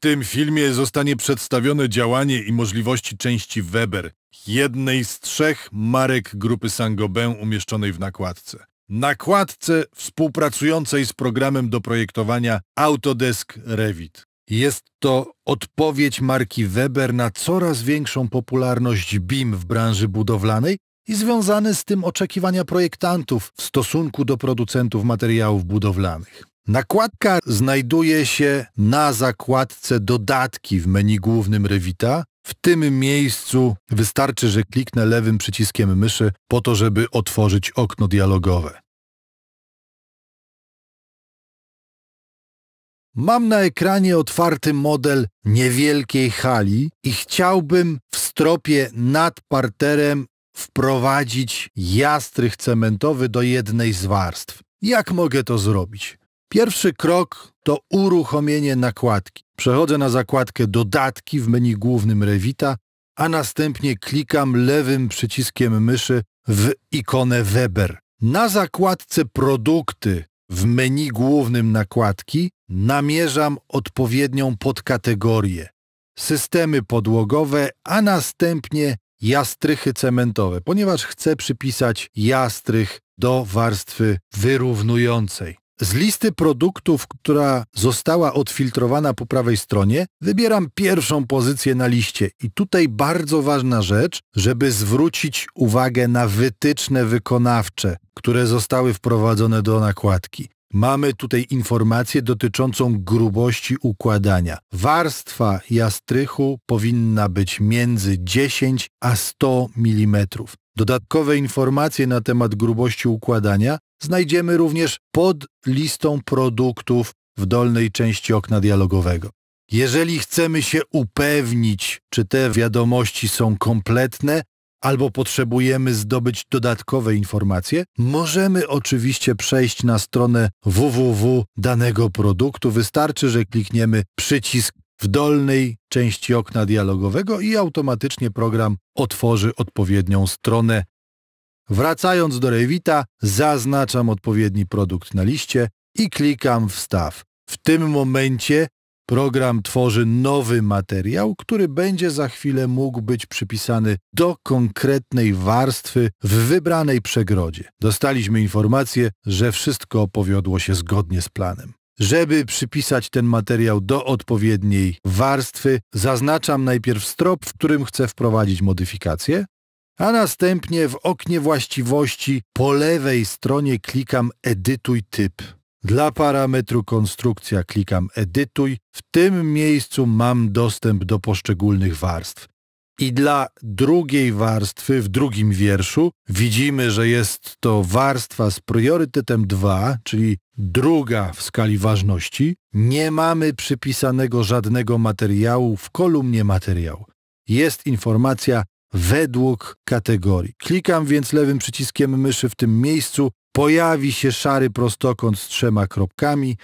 tym filmie zostanie przedstawione działanie i możliwości części Weber, jednej z trzech marek grupy Saint-Gobain umieszczonej w nakładce. Nakładce współpracującej z programem do projektowania Autodesk Revit. Jest to odpowiedź marki Weber na coraz większą popularność BIM w branży budowlanej i związane z tym oczekiwania projektantów w stosunku do producentów materiałów budowlanych. Nakładka znajduje się na zakładce Dodatki w menu głównym Revita. W tym miejscu wystarczy, że kliknę lewym przyciskiem myszy po to, żeby otworzyć okno dialogowe. Mam na ekranie otwarty model niewielkiej hali i chciałbym w stropie nad parterem wprowadzić jastrych cementowy do jednej z warstw. Jak mogę to zrobić? Pierwszy krok to uruchomienie nakładki. Przechodzę na zakładkę Dodatki w menu głównym Revita, a następnie klikam lewym przyciskiem myszy w ikonę Weber. Na zakładce Produkty w menu głównym nakładki namierzam odpowiednią podkategorię systemy podłogowe, a następnie jastrychy cementowe, ponieważ chcę przypisać jastrych do warstwy wyrównującej. Z listy produktów, która została odfiltrowana po prawej stronie, wybieram pierwszą pozycję na liście. I tutaj bardzo ważna rzecz, żeby zwrócić uwagę na wytyczne wykonawcze, które zostały wprowadzone do nakładki. Mamy tutaj informację dotyczącą grubości układania. Warstwa jastrychu powinna być między 10 a 100 mm. Dodatkowe informacje na temat grubości układania znajdziemy również pod listą produktów w dolnej części okna dialogowego. Jeżeli chcemy się upewnić, czy te wiadomości są kompletne, albo potrzebujemy zdobyć dodatkowe informacje, możemy oczywiście przejść na stronę www danego produktu. Wystarczy, że klikniemy przycisk w dolnej części okna dialogowego i automatycznie program otworzy odpowiednią stronę Wracając do Revita, zaznaczam odpowiedni produkt na liście i klikam Wstaw. W tym momencie program tworzy nowy materiał, który będzie za chwilę mógł być przypisany do konkretnej warstwy w wybranej przegrodzie. Dostaliśmy informację, że wszystko powiodło się zgodnie z planem. Żeby przypisać ten materiał do odpowiedniej warstwy, zaznaczam najpierw strop, w którym chcę wprowadzić modyfikację, a następnie w oknie właściwości po lewej stronie klikam Edytuj typ. Dla parametru konstrukcja klikam Edytuj. W tym miejscu mam dostęp do poszczególnych warstw. I dla drugiej warstwy w drugim wierszu widzimy, że jest to warstwa z priorytetem 2, czyli druga w skali ważności. Nie mamy przypisanego żadnego materiału w kolumnie materiał. Jest informacja według kategorii. Klikam więc lewym przyciskiem myszy w tym miejscu, pojawi się szary prostokąt z trzema kropkami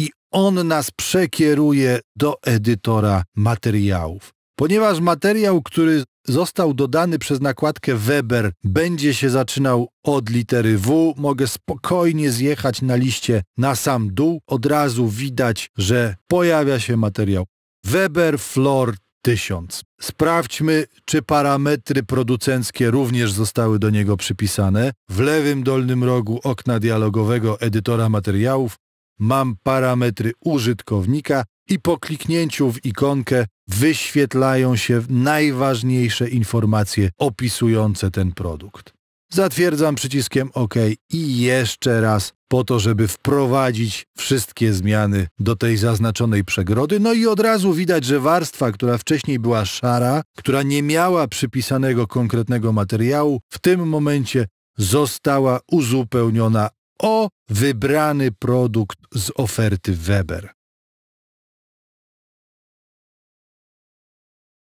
i on nas przekieruje do edytora materiałów. Ponieważ materiał, który został dodany przez nakładkę Weber, będzie się zaczynał od litery W, mogę spokojnie zjechać na liście na sam dół. Od razu widać, że pojawia się materiał Weber Floor 1000. Sprawdźmy, czy parametry producenckie również zostały do niego przypisane. W lewym dolnym rogu okna dialogowego edytora materiałów mam parametry użytkownika i po kliknięciu w ikonkę wyświetlają się najważniejsze informacje opisujące ten produkt. Zatwierdzam przyciskiem OK i jeszcze raz po to, żeby wprowadzić wszystkie zmiany do tej zaznaczonej przegrody. No i od razu widać, że warstwa, która wcześniej była szara, która nie miała przypisanego konkretnego materiału, w tym momencie została uzupełniona o wybrany produkt z oferty Weber.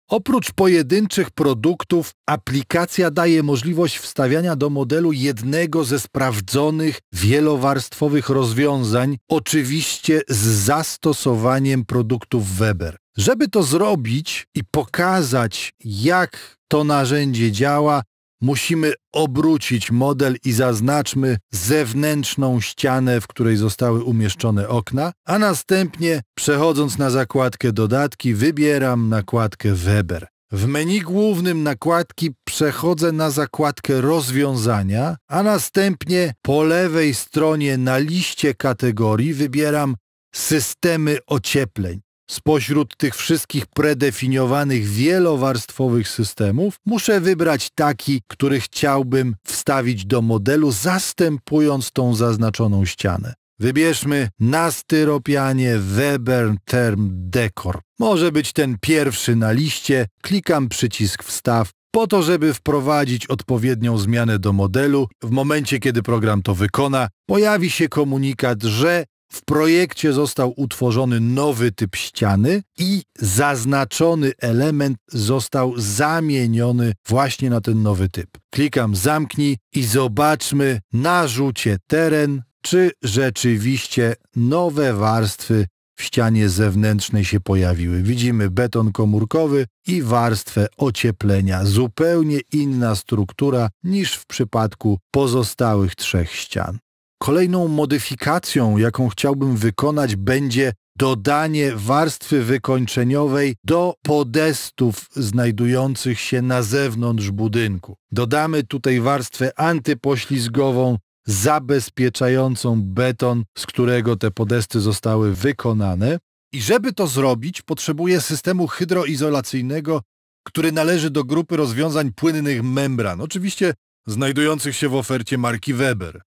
Oprócz pojedynczych produktów, aplikacja daje możliwość wstawiania do modelu jednego ze sprawdzonych wielowarstwowych rozwiązań, oczywiście z zastosowaniem produktów Weber. Żeby to zrobić i pokazać, jak to narzędzie działa, Musimy obrócić model i zaznaczmy zewnętrzną ścianę, w której zostały umieszczone okna, a następnie, przechodząc na zakładkę dodatki, wybieram nakładkę Weber. W menu głównym nakładki przechodzę na zakładkę rozwiązania, a następnie po lewej stronie na liście kategorii wybieram systemy ociepleń. Spośród tych wszystkich predefiniowanych wielowarstwowych systemów muszę wybrać taki, który chciałbym wstawić do modelu, zastępując tą zaznaczoną ścianę. Wybierzmy na styropianie Webern Term Decor. Może być ten pierwszy na liście. Klikam przycisk wstaw po to, żeby wprowadzić odpowiednią zmianę do modelu. W momencie, kiedy program to wykona, pojawi się komunikat, że w projekcie został utworzony nowy typ ściany i zaznaczony element został zamieniony właśnie na ten nowy typ. Klikam zamknij i zobaczmy na rzucie teren, czy rzeczywiście nowe warstwy w ścianie zewnętrznej się pojawiły. Widzimy beton komórkowy i warstwę ocieplenia. Zupełnie inna struktura niż w przypadku pozostałych trzech ścian. Kolejną modyfikacją, jaką chciałbym wykonać, będzie dodanie warstwy wykończeniowej do podestów znajdujących się na zewnątrz budynku. Dodamy tutaj warstwę antypoślizgową, zabezpieczającą beton, z którego te podesty zostały wykonane. I żeby to zrobić, potrzebuję systemu hydroizolacyjnego, który należy do grupy rozwiązań płynnych membran, oczywiście znajdujących się w ofercie marki Weber.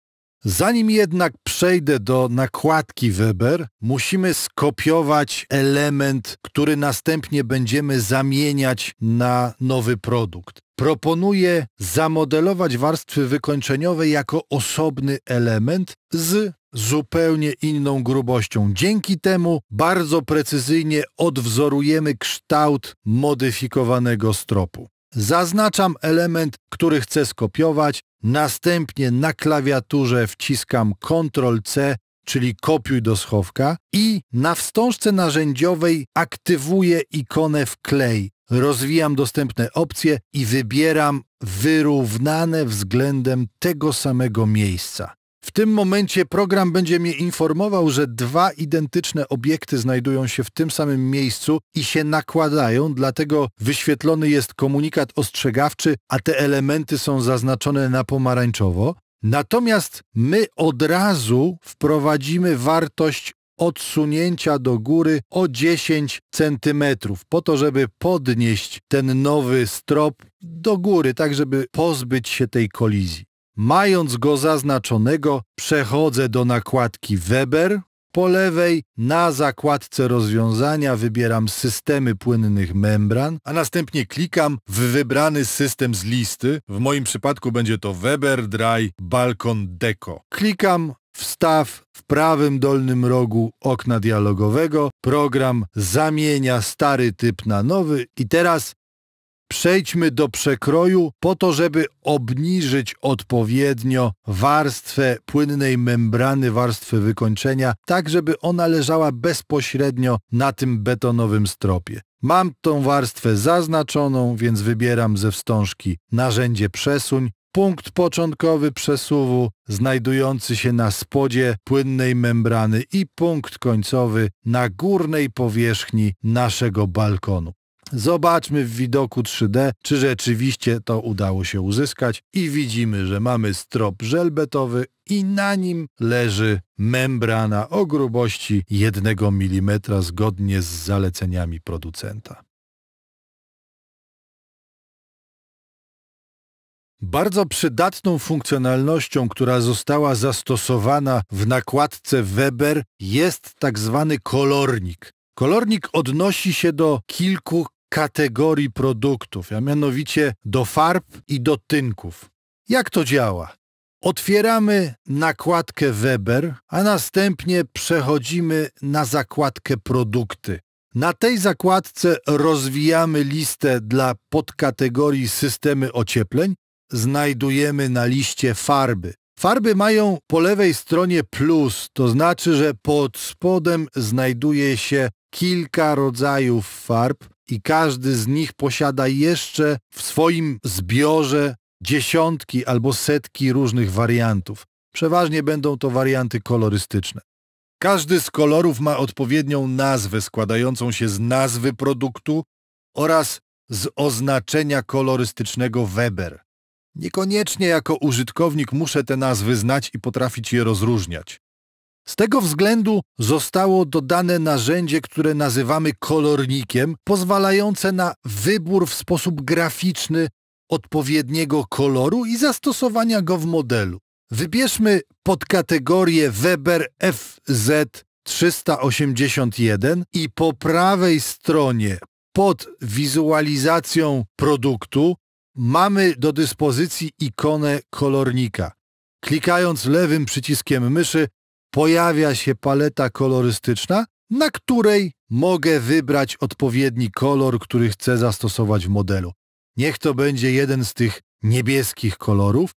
Zanim jednak przejdę do nakładki Weber, musimy skopiować element, który następnie będziemy zamieniać na nowy produkt. Proponuję zamodelować warstwy wykończeniowe jako osobny element z zupełnie inną grubością. Dzięki temu bardzo precyzyjnie odwzorujemy kształt modyfikowanego stropu. Zaznaczam element, który chcę skopiować Następnie na klawiaturze wciskam Ctrl-C, czyli kopiuj do schowka i na wstążce narzędziowej aktywuję ikonę wklej. Rozwijam dostępne opcje i wybieram wyrównane względem tego samego miejsca. W tym momencie program będzie mnie informował, że dwa identyczne obiekty znajdują się w tym samym miejscu i się nakładają, dlatego wyświetlony jest komunikat ostrzegawczy, a te elementy są zaznaczone na pomarańczowo. Natomiast my od razu wprowadzimy wartość odsunięcia do góry o 10 cm, po to, żeby podnieść ten nowy strop do góry, tak żeby pozbyć się tej kolizji. Mając go zaznaczonego, przechodzę do nakładki Weber. Po lewej na zakładce rozwiązania wybieram systemy płynnych membran, a następnie klikam w wybrany system z listy. W moim przypadku będzie to Weber Dry Balkon Deco. Klikam Wstaw w prawym dolnym rogu okna dialogowego program zamienia stary typ na nowy i teraz Przejdźmy do przekroju po to, żeby obniżyć odpowiednio warstwę płynnej membrany, warstwy wykończenia, tak żeby ona leżała bezpośrednio na tym betonowym stropie. Mam tą warstwę zaznaczoną, więc wybieram ze wstążki narzędzie przesuń punkt początkowy przesuwu znajdujący się na spodzie płynnej membrany i punkt końcowy na górnej powierzchni naszego balkonu. Zobaczmy w widoku 3D, czy rzeczywiście to udało się uzyskać i widzimy, że mamy strop żelbetowy i na nim leży membrana o grubości 1 mm zgodnie z zaleceniami producenta. Bardzo przydatną funkcjonalnością, która została zastosowana w nakładce Weber jest tak zwany kolornik. Kolornik odnosi się do kilku kategorii produktów, a mianowicie do farb i do tynków. Jak to działa? Otwieramy nakładkę Weber, a następnie przechodzimy na zakładkę produkty. Na tej zakładce rozwijamy listę dla podkategorii systemy ociepleń. Znajdujemy na liście farby. Farby mają po lewej stronie plus, to znaczy, że pod spodem znajduje się kilka rodzajów farb, i każdy z nich posiada jeszcze w swoim zbiorze dziesiątki albo setki różnych wariantów. Przeważnie będą to warianty kolorystyczne. Każdy z kolorów ma odpowiednią nazwę składającą się z nazwy produktu oraz z oznaczenia kolorystycznego Weber. Niekoniecznie jako użytkownik muszę te nazwy znać i potrafić je rozróżniać. Z tego względu zostało dodane narzędzie, które nazywamy kolornikiem, pozwalające na wybór w sposób graficzny odpowiedniego koloru i zastosowania go w modelu. Wybierzmy podkategorię Weber FZ 381 i po prawej stronie pod wizualizacją produktu mamy do dyspozycji ikonę kolornika. Klikając lewym przyciskiem myszy pojawia się paleta kolorystyczna, na której mogę wybrać odpowiedni kolor, który chcę zastosować w modelu. Niech to będzie jeden z tych niebieskich kolorów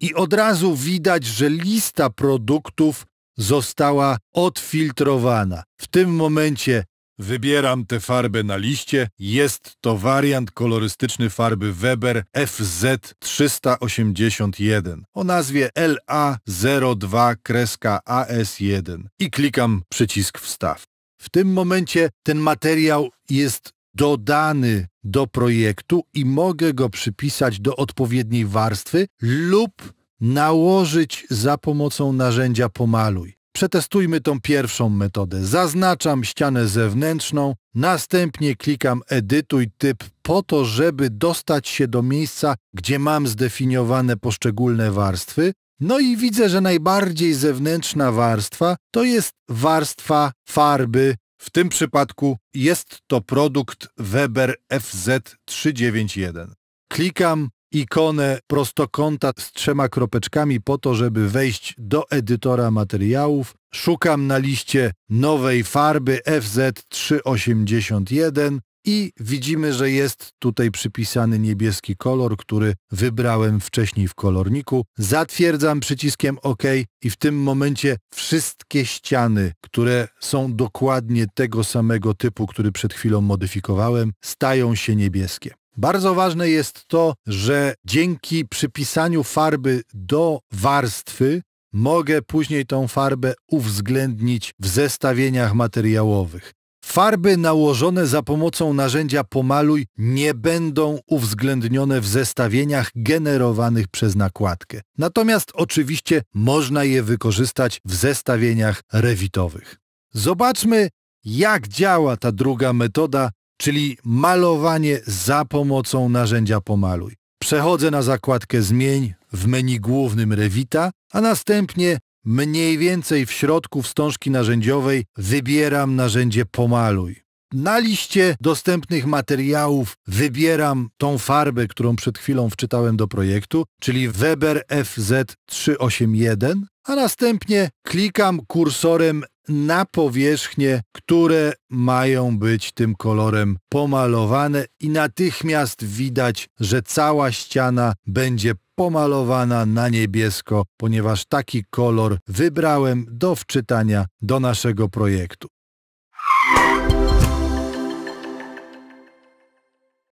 i od razu widać, że lista produktów została odfiltrowana. W tym momencie Wybieram tę farbę na liście. Jest to wariant kolorystyczny farby Weber FZ381 o nazwie LA02-AS1 i klikam przycisk wstaw. W tym momencie ten materiał jest dodany do projektu i mogę go przypisać do odpowiedniej warstwy lub nałożyć za pomocą narzędzia Pomaluj. Przetestujmy tą pierwszą metodę. Zaznaczam ścianę zewnętrzną, następnie klikam Edytuj typ po to, żeby dostać się do miejsca, gdzie mam zdefiniowane poszczególne warstwy. No i widzę, że najbardziej zewnętrzna warstwa to jest warstwa farby. W tym przypadku jest to produkt Weber FZ391. Klikam ikonę prostokąta z trzema kropeczkami po to, żeby wejść do edytora materiałów. Szukam na liście nowej farby FZ381 i widzimy, że jest tutaj przypisany niebieski kolor, który wybrałem wcześniej w kolorniku. Zatwierdzam przyciskiem OK i w tym momencie wszystkie ściany, które są dokładnie tego samego typu, który przed chwilą modyfikowałem, stają się niebieskie. Bardzo ważne jest to, że dzięki przypisaniu farby do warstwy mogę później tą farbę uwzględnić w zestawieniach materiałowych. Farby nałożone za pomocą narzędzia pomaluj nie będą uwzględnione w zestawieniach generowanych przez nakładkę. Natomiast oczywiście można je wykorzystać w zestawieniach rewitowych. Zobaczmy, jak działa ta druga metoda czyli malowanie za pomocą narzędzia Pomaluj. Przechodzę na zakładkę Zmień w menu głównym Revita, a następnie mniej więcej w środku wstążki narzędziowej wybieram narzędzie Pomaluj. Na liście dostępnych materiałów wybieram tą farbę, którą przed chwilą wczytałem do projektu, czyli Weber FZ381, a następnie klikam kursorem na powierzchnie, które mają być tym kolorem pomalowane i natychmiast widać, że cała ściana będzie pomalowana na niebiesko, ponieważ taki kolor wybrałem do wczytania do naszego projektu.